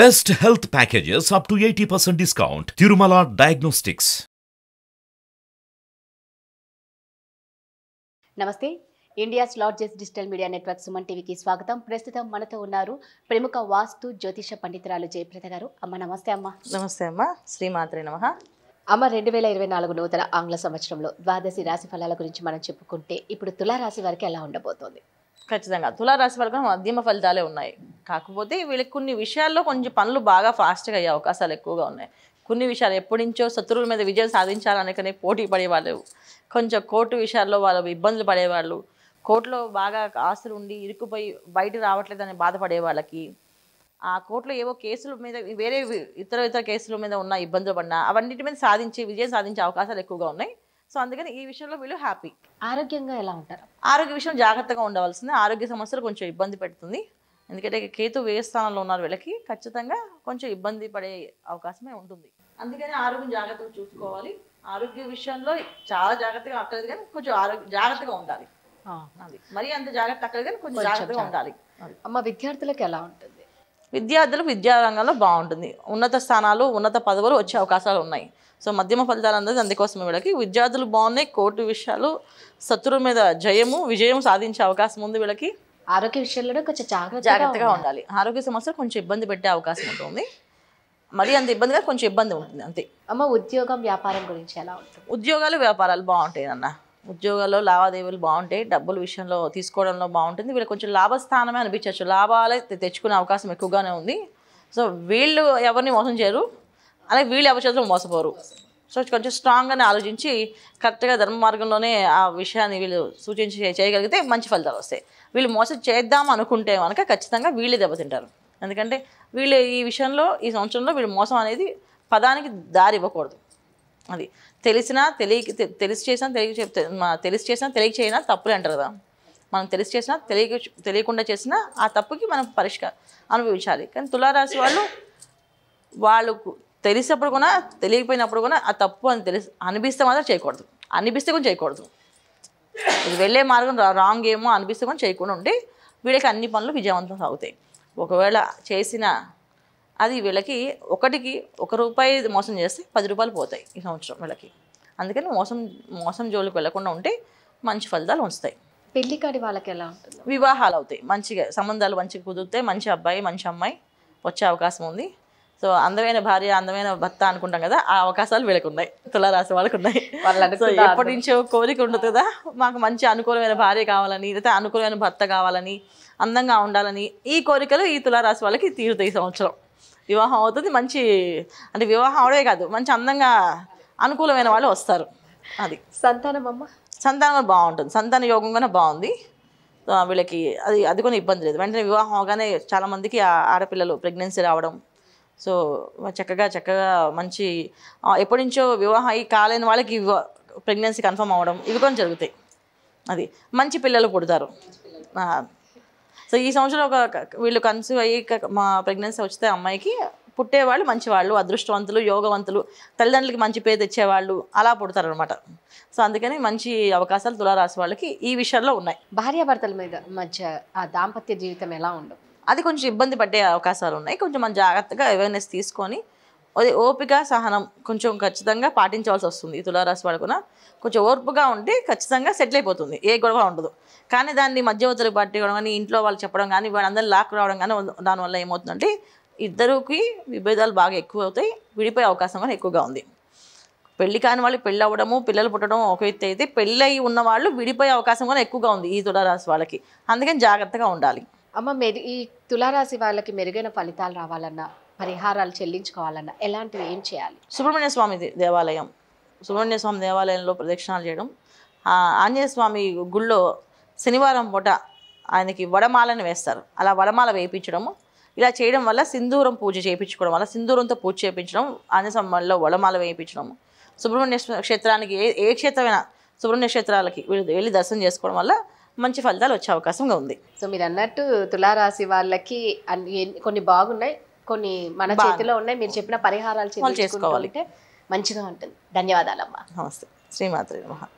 best health packages up to eighty percent discount Tirumala diagnostics నమస్తే India's largest digital media network Suman టీవీకి స్వాగతం ప్రస్తుతం మనతో ఉన్నారు ప్రముఖ వాస్తు జ్యోతిష పండితురాలు జయప్రద గారు అమ్మ నమస్తే అమ్మ నమస్తే అమ్మ శ్రీమాత్రి నమ అమ్మ రెండు వేల ఇరవై నాలుగు నూతన ఆంగ్ల సంవత్సరంలో ద్వాదశి రాశి ఫలాల గురించి మనం చెప్పుకుంటే ఇప్పుడు తులారాశి వారికి ఎలా ఉండబోతోంది ఖచ్చితంగా తులారాశి వాళ్ళకి మధ్యమ ఫలితాలే ఉన్నాయి కాకపోతే వీళ్ళకి కొన్ని విషయాల్లో కొంచెం పనులు బాగా ఫాస్ట్గా అయ్యే అవకాశాలు ఎక్కువగా ఉన్నాయి కొన్ని విషయాలు ఎప్పటి నుంచో శత్రువుల మీద విజయం సాధించాలనే పోటీ పడేవాళ్ళు కొంచెం కోర్టు విషయాల్లో వాళ్ళు ఇబ్బందులు పడేవాళ్ళు కోర్టులో బాగా ఆస్తులు ఉండి ఇరుక్కుపోయి బయట రావట్లేదని బాధపడే వాళ్ళకి ఆ కోర్టులో ఏవో కేసుల మీద వేరే ఇతర ఇతర కేసుల మీద ఉన్న ఇబ్బందులు పడినా అవన్నిటి మీద సాధించి విజయం సాధించే అవకాశాలు ఎక్కువగా ఉన్నాయి సో అందుకని ఈ విషయంలో వీళ్ళు హ్యాపీ ఆరోగ్యంగా ఎలా ఉంటారు ఆరోగ్య విషయం జాగ్రత్తగా ఉండవలసింది ఆరోగ్య సమస్యలు కొంచెం ఇబ్బంది పెడుతుంది ఎందుకంటే కేతు వేయ స్థానంలో ఉన్నారు వీళ్ళకి ఖచ్చితంగా కొంచెం ఇబ్బంది పడే అవకాశమే ఉంటుంది అందుకని ఆరోగ్యం జాగ్రత్తగా చూసుకోవాలి ఆరోగ్య విషయంలో చాలా జాగ్రత్తగా అక్కర్లేదు కానీ కొంచెం ఆరోగ్య జాగ్రత్తగా ఉండాలి మరి అంత జాగ్రత్త అక్కర్లేదు కానీ కొంచెం జాగ్రత్తగా ఉండాలి అమ్మ విద్యార్థులకు ఎలా ఉంటుంది విద్యార్థులు విద్యారంగంలో బాగుంటుంది ఉన్నత స్థానాలు ఉన్నత పదవులు వచ్చే అవకాశాలు ఉన్నాయి సో మధ్యమ ఫలితాలు అందరూ అందుకోసం వీళ్ళకి విద్యార్థులు బాగున్నాయి కోర్టు విషయాలు శత్రువుల మీద జయము విజయం సాధించే అవకాశం ఉంది వీళ్ళకి ఆరోగ్య విషయంలో కొంచెం జాగ్రత్త జాగ్రత్తగా ఉండాలి ఆరోగ్య సమస్యలు కొంచెం ఇబ్బంది పెట్టే అవకాశం ఉంటుంది మరి అంత ఇబ్బందిగా కొంచెం ఇబ్బంది ఉంటుంది అంతే అమ్మ ఉద్యోగం వ్యాపారం గురించి ఎలా ఉంటుంది ఉద్యోగాలు వ్యాపారాలు బాగుంటాయి అన్న ఉద్యోగాల్లో లావాదేవీలు బాగుంటాయి డబ్బుల విషయంలో తీసుకోవడంలో బాగుంటుంది వీళ్ళు కొంచెం లాభస్థానమే అనిపించవచ్చు లాభాలే తెచ్చుకునే అవకాశం ఎక్కువగానే ఉంది సో వీళ్ళు ఎవరిని మోసం చేయరు అలాగే వీళ్ళు ఎవరి చేతులు మోసపోరు సో కొంచెం స్ట్రాంగ్గానే ఆలోచించి కరెక్ట్గా ధర్మ మార్గంలోనే ఆ విషయాన్ని వీళ్ళు సూచించి చేయగలిగితే మంచి ఫలితాలు వస్తాయి వీళ్ళు మోసం చేద్దాం అనుకుంటే కనుక ఖచ్చితంగా వీళ్ళే దెబ్బతింటారు ఎందుకంటే వీళ్ళు ఈ విషయంలో ఈ సంవత్సరంలో వీళ్ళు మోసం అనేది పదానికి దారి ఇవ్వకూడదు అది తెలిసినా తెలియ తెలిసి చేసినా తెలియ తెలిసి చేసినా తెలియ చేయినా తప్పులే అంటారు కదా మనం తెలిసి చేసినా తెలియ తెలియకుండా చేసినా ఆ తప్పుకి మనం పరిష్కారం అనుభవించాలి కానీ తులారాశి వాళ్ళు వాళ్ళకు తెలిసినప్పుడు కూడా తెలియకపోయినప్పుడు కూడా ఆ తప్పు అని తెలిసి అనిపిస్తే మాత్రం చేయకూడదు అనిపిస్తే కూడా చేయకూడదు ఇది వెళ్ళే మార్గం రాంగ్ ఏమో అనిపిస్తే కూడా చేయకుండా ఉంటే వీడికి అన్ని పనులు విజయవంతం అవుతాయి ఒకవేళ చేసిన అది వీళ్ళకి ఒకటికి ఒక రూపాయి మోసం చేస్తే పది రూపాయలు పోతాయి ఈ సంవత్సరం వీళ్ళకి అందుకని మోసం మోసం జోలికి వెళ్లకుండా ఉంటే మంచి ఫలితాలు వస్తాయి పెళ్లి కాడి వాళ్ళకి ఎలా ఉంటుంది వివాహాలు అవుతాయి మంచిగా సంబంధాలు మంచిగా కుదురుతాయి మంచి అబ్బాయి మంచి అమ్మాయి వచ్చే అవకాశం ఉంది సో అందమైన భార్య అందమైన భర్త అనుకుంటాం కదా ఆ అవకాశాలు వీళ్ళకి ఉన్నాయి తులారాశి వాళ్ళకు ఉన్నాయి వాళ్ళకి ఎప్పటి నుంచో కోరిక ఉండదు కదా మాకు మంచి అనుకూలమైన భార్య కావాలని లేదా అనుకూలమైన భర్త కావాలని అందంగా ఉండాలని ఈ కోరికలు ఈ తులారాశి వాళ్ళకి తీరుతాయి ఈ సంవత్సరం వివాహం అవుతుంది మంచి అంటే వివాహం అవడమే కాదు మంచి అందంగా అనుకూలమైన వాళ్ళు వస్తారు అది సంతానం అమ్మ సంతానం బాగుంటుంది సంతాన యోగంగానే బాగుంది వీళ్ళకి అది అది కూడా ఇబ్బంది లేదు వెంటనే వివాహం అవగానే చాలామందికి ఆడపిల్లలు ప్రెగ్నెన్సీ రావడం సో చక్కగా చక్కగా మంచి ఎప్పటి నుంచో వివాహం అయ్యి కాలేని వాళ్ళకి ప్రెగ్నెన్సీ కన్ఫర్మ్ అవ్వడం ఇవి కూడా జరుగుతాయి అది మంచి పిల్లలు పుడతారు సో ఈ సంవత్సరం ఒక వీళ్ళు కన్సీవ్ అయ్యి మా ప్రెగ్నెన్సీ వచ్చితే అమ్మాయికి పుట్టేవాళ్ళు మంచివాళ్ళు అదృష్టవంతులు యోగవంతులు తల్లిదండ్రులకి మంచి పేరు తెచ్చేవాళ్ళు అలా పుడతారు అనమాట సో అందుకని మంచి అవకాశాలు తులారాసి వాళ్ళకి ఈ విషయాల్లో ఉన్నాయి భార్యాభర్తల మీద మధ్య ఆ దాంపత్య జీవితం ఎలా ఉండవు అది కొంచెం ఇబ్బంది పడే అవకాశాలు ఉన్నాయి కొంచెం మన జాగ్రత్తగా అవేర్నెస్ తీసుకొని అది ఓపిక సహనం కొంచెం ఖచ్చితంగా పాటించవలసి వస్తుంది ఈ తులారాశి పడుకున కొంచెం ఓర్పుగా ఉంటే ఖచ్చితంగా సెటిల్ అయిపోతుంది ఏ గొడవ ఉండదు కానీ దాన్ని మధ్యవర్తులకు పట్టడం కానీ ఇంట్లో వాళ్ళు చెప్పడం కానీ వాళ్ళందరూ లాక్ రావడం కానీ దానివల్ల ఏమవుతుందంటే ఇద్దరికి విభేదాలు బాగా ఎక్కువ అవుతాయి విడిపోయే అవకాశం కానీ ఎక్కువగా ఉంది పెళ్లి కాని వాళ్ళు పెళ్ళి అవ్వడము పిల్లలు పుట్టడం ఒక ఎత్తు అయితే పెళ్ళి ఉన్న వాళ్ళు విడిపోయే అవకాశం కూడా ఎక్కువగా ఉంది ఈ తులారాశి వాళ్ళకి అందుకని జాగ్రత్తగా ఉండాలి అమ్మ మెరు ఈ తులారాశి వాళ్ళకి మెరుగైన ఫలితాలు రావాలన్నా పరిహారాలు చెల్లించుకోవాలన్నా ఎలాంటివి ఏం చేయాలి సుబ్రహ్మణ్య స్వామి దేవాలయం సుబ్రహ్మణ్య స్వామి దేవాలయంలో ప్రదక్షిణాలు చేయడం ఆంజనేయ స్వామి గుళ్ళో శనివారం పూట ఆయనకి వడమాలను వేస్తారు అలా వడమాల వేయించడము ఇలా చేయడం వల్ల సింధూరం పూజ చేయించుకోవడం వల్ల సింధూరంతో పూజ చేయించడం ఆంజనేయ స్వామిలో వడమాల వేయించడము సుబ్రహ్మణ్య క్షేత్రానికి ఏ ఏ క్షేత్రమైనా సుబ్రహ్మణ్య క్షేత్రాలకి వెళ్ళి దర్శనం చేసుకోవడం వల్ల మంచి ఫలితాలు వచ్చే అవకాశంగా ఉంది సో మీరు అన్నట్టు తులారాశి వాళ్ళకి కొన్ని బాగున్నాయి కొన్ని మన చేతిలో ఉన్నాయి మీరు చెప్పిన పరిహారాలు చేసుకోవాలి మంచిగా ఉంటుంది ధన్యవాదాలమ్మా నమస్తే శ్రీమాతృ మహా